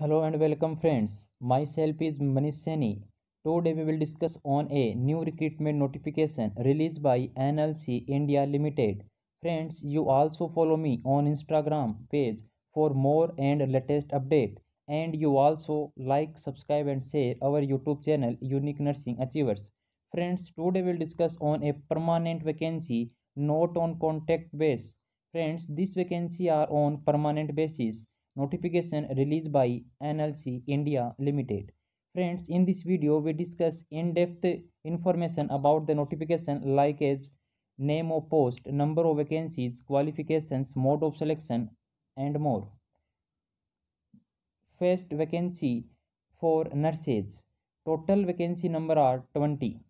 hello and welcome friends myself is manish seni today we will discuss on a new recruitment notification released by nlc india limited friends you also follow me on instagram page for more and latest update and you also like subscribe and share our youtube channel unique nursing achievers friends today we will discuss on a permanent vacancy not on contact base friends this vacancy are on permanent basis notification released by NLC India Limited. Friends, in this video, we discuss in-depth information about the notification like age, name of post, number of vacancies, qualifications, mode of selection, and more. First vacancy for nurses. Total vacancy number are 20.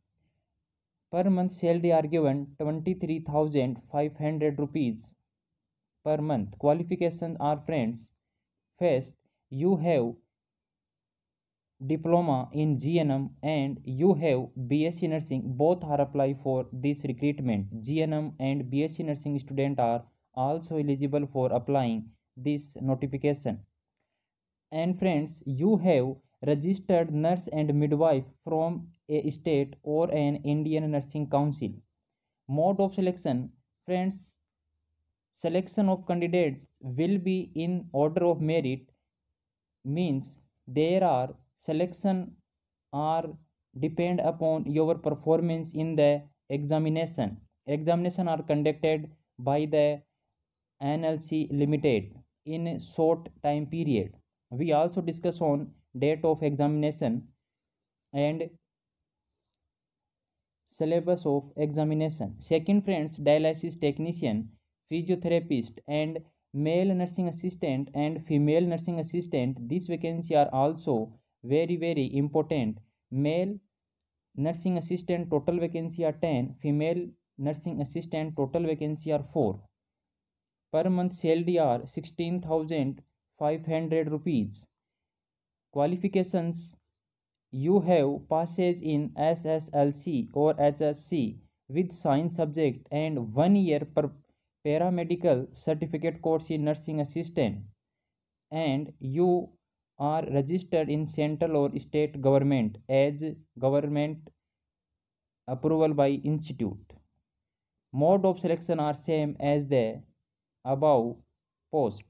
Per month salary are given 23,500 rupees per month. Qualifications are friends First, you have diploma in GNM and you have BSc nursing both are apply for this recruitment GNM and BSc nursing student are also eligible for applying this notification and friends you have registered nurse and midwife from a state or an Indian nursing council mode of selection friends selection of candidate will be in order of merit means there are selection are depend upon your performance in the examination examination are conducted by the nlc limited in short time period we also discuss on date of examination and syllabus of examination second friends dialysis technician physiotherapist and male nursing assistant and female nursing assistant these vacancies are also very very important male nursing assistant total vacancy are 10 female nursing assistant total vacancy are 4 per month salary are 16500 rupees qualifications you have passes in SSLC or HSC with science subject and one year per paramedical certificate course in nursing assistant and you are registered in central or state government as government approval by institute mode of selection are same as the above post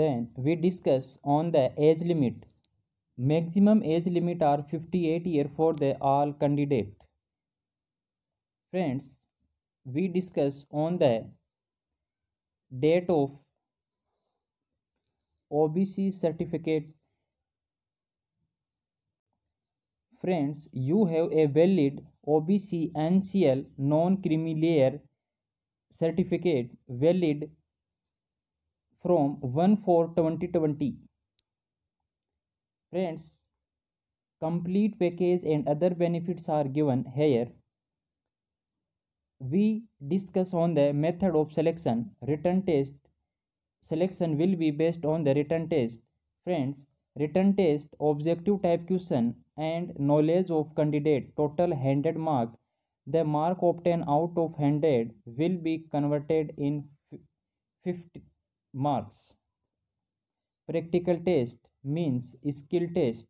then we discuss on the age limit maximum age limit are 58 year for the all candidate friends we discuss on the date of obc certificate friends you have a valid obc ncl non creamy layer certificate valid from 1 4 2020 friends complete package and other benefits are given here we discuss on the method of selection written test selection will be based on the written test friends written test objective type question and knowledge of candidate total 100 mark the mark obtained out of 100 will be converted in 50 marks practical test means skill test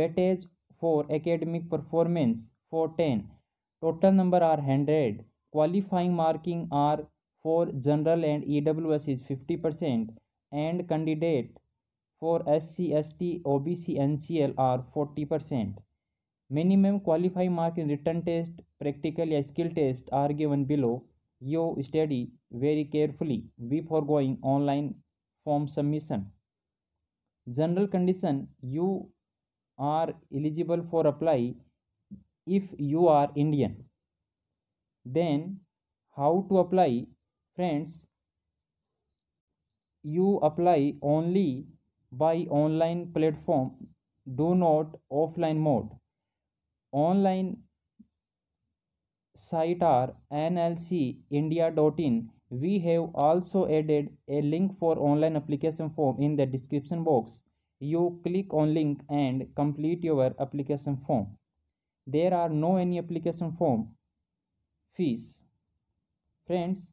weightage for academic performance four ten. total number are 100 qualifying marking are for general and EWS is 50% and candidate for SC, ST, OBC, NCL are 40%. Minimum qualifying mark in written test, practical a skill test are given below. You study very carefully before going online form submission. General condition you are eligible for apply if you are Indian then how to apply friends you apply only by online platform do not offline mode online site are nlcindia.in we have also added a link for online application form in the description box you click on link and complete your application form there are no any application form fees friends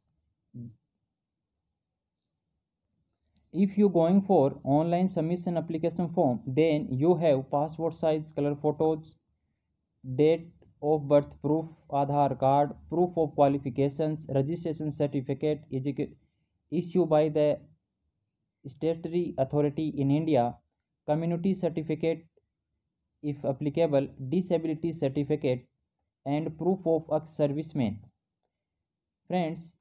if you going for online submission application form then you have passport size colour photos date of birth proof Aadhaar card proof of qualification registration certificate is issue by the statutory authority in India community certificate if applicable disability certificate and proof of a serviceman friends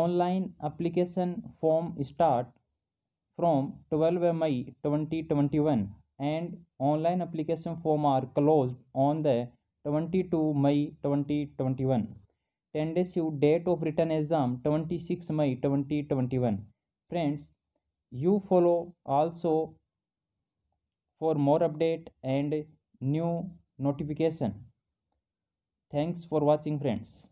online application form start from 12 may 2021 and online application form are closed on the 22 may 2021 10 days date of written exam 26 may 2021 friends you follow also for more update and new notification thanks for watching friends